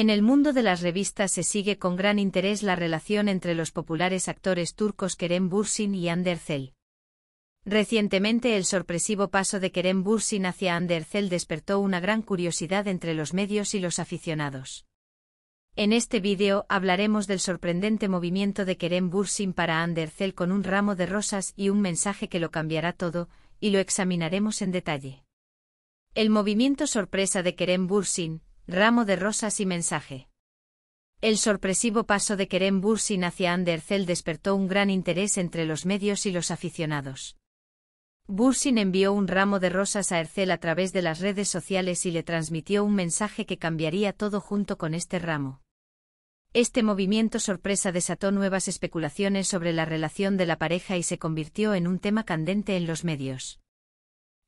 En el mundo de las revistas se sigue con gran interés la relación entre los populares actores turcos Kerem Bursin y Anderzel. Recientemente el sorpresivo paso de Kerem Bursin hacia Ander despertó una gran curiosidad entre los medios y los aficionados. En este vídeo hablaremos del sorprendente movimiento de Kerem Bursin para Anderzel con un ramo de rosas y un mensaje que lo cambiará todo, y lo examinaremos en detalle. El movimiento sorpresa de Kerem Bursin, ramo de rosas y mensaje. El sorpresivo paso de Kerem Bursin hacia Hercel despertó un gran interés entre los medios y los aficionados. Bursin envió un ramo de rosas a Ercel a través de las redes sociales y le transmitió un mensaje que cambiaría todo junto con este ramo. Este movimiento sorpresa desató nuevas especulaciones sobre la relación de la pareja y se convirtió en un tema candente en los medios.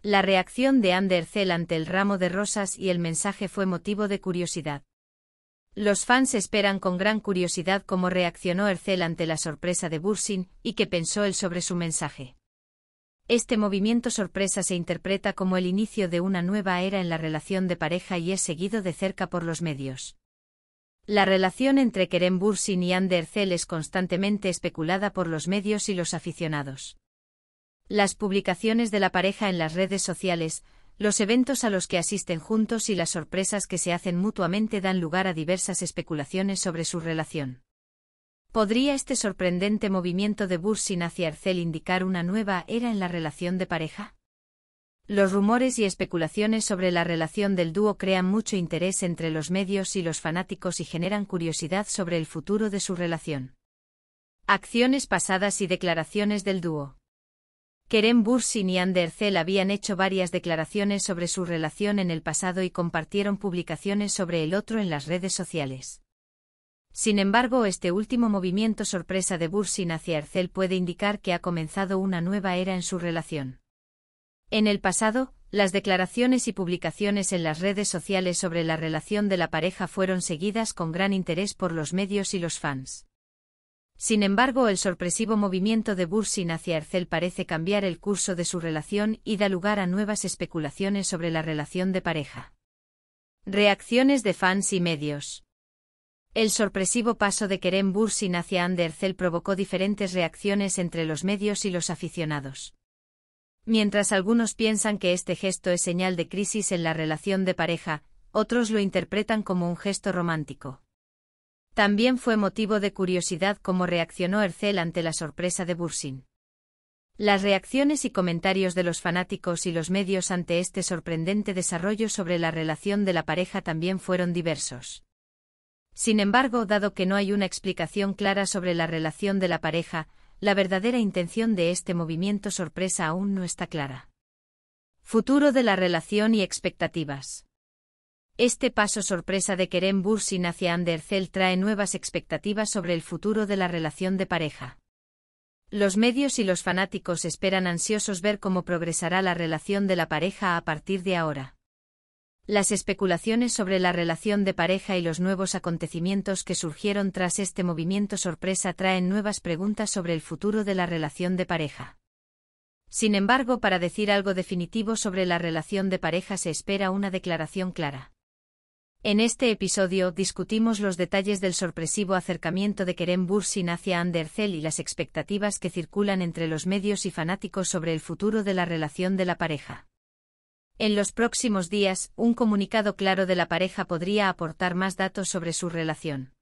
La reacción de Andercel ante el ramo de rosas y el mensaje fue motivo de curiosidad. Los fans esperan con gran curiosidad cómo reaccionó Ercel ante la sorpresa de Bursin y qué pensó él sobre su mensaje. Este movimiento sorpresa se interpreta como el inicio de una nueva era en la relación de pareja y es seguido de cerca por los medios. La relación entre Kerem Bursin y Ander es constantemente especulada por los medios y los aficionados las publicaciones de la pareja en las redes sociales, los eventos a los que asisten juntos y las sorpresas que se hacen mutuamente dan lugar a diversas especulaciones sobre su relación. ¿Podría este sorprendente movimiento de Bursin hacia Arcel indicar una nueva era en la relación de pareja? Los rumores y especulaciones sobre la relación del dúo crean mucho interés entre los medios y los fanáticos y generan curiosidad sobre el futuro de su relación. Acciones pasadas y declaraciones del dúo. Kerem Bursin y Ander Zell habían hecho varias declaraciones sobre su relación en el pasado y compartieron publicaciones sobre el otro en las redes sociales. Sin embargo, este último movimiento sorpresa de Bursin hacia Ercel puede indicar que ha comenzado una nueva era en su relación. En el pasado, las declaraciones y publicaciones en las redes sociales sobre la relación de la pareja fueron seguidas con gran interés por los medios y los fans. Sin embargo, el sorpresivo movimiento de Bursin hacia Ercel parece cambiar el curso de su relación y da lugar a nuevas especulaciones sobre la relación de pareja. Reacciones de fans y medios. El sorpresivo paso de Kerem Bursin hacia Andercel provocó diferentes reacciones entre los medios y los aficionados. Mientras algunos piensan que este gesto es señal de crisis en la relación de pareja, otros lo interpretan como un gesto romántico. También fue motivo de curiosidad cómo reaccionó Ercel ante la sorpresa de Bursin. Las reacciones y comentarios de los fanáticos y los medios ante este sorprendente desarrollo sobre la relación de la pareja también fueron diversos. Sin embargo, dado que no hay una explicación clara sobre la relación de la pareja, la verdadera intención de este movimiento sorpresa aún no está clara. Futuro de la relación y expectativas. Este paso sorpresa de Kerem Bursin hacia Anderzel trae nuevas expectativas sobre el futuro de la relación de pareja. Los medios y los fanáticos esperan ansiosos ver cómo progresará la relación de la pareja a partir de ahora. Las especulaciones sobre la relación de pareja y los nuevos acontecimientos que surgieron tras este movimiento sorpresa traen nuevas preguntas sobre el futuro de la relación de pareja. Sin embargo, para decir algo definitivo sobre la relación de pareja se espera una declaración clara. En este episodio discutimos los detalles del sorpresivo acercamiento de Kerem Bursin hacia Anderzel y las expectativas que circulan entre los medios y fanáticos sobre el futuro de la relación de la pareja. En los próximos días, un comunicado claro de la pareja podría aportar más datos sobre su relación.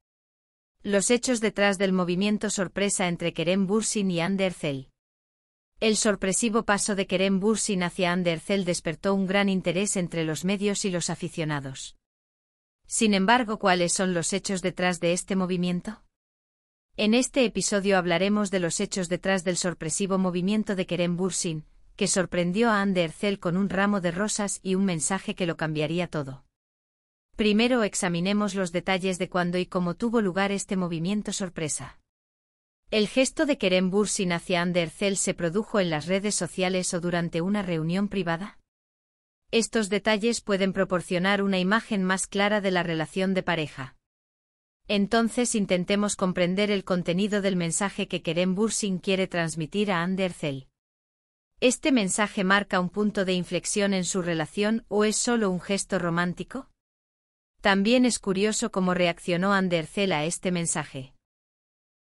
Los hechos detrás del movimiento sorpresa entre Kerem Bursin y Andercel. El sorpresivo paso de Kerem Bursin hacia Andercel despertó un gran interés entre los medios y los aficionados. Sin embargo, ¿cuáles son los hechos detrás de este movimiento? En este episodio hablaremos de los hechos detrás del sorpresivo movimiento de Kerem Bursin, que sorprendió a Ander con un ramo de rosas y un mensaje que lo cambiaría todo. Primero examinemos los detalles de cuándo y cómo tuvo lugar este movimiento sorpresa. El gesto de Kerem Bursin hacia Ander se produjo en las redes sociales o durante una reunión privada. Estos detalles pueden proporcionar una imagen más clara de la relación de pareja. Entonces intentemos comprender el contenido del mensaje que Keren Bursin quiere transmitir a Anderzel. ¿Este mensaje marca un punto de inflexión en su relación o es solo un gesto romántico? También es curioso cómo reaccionó Andercell a este mensaje.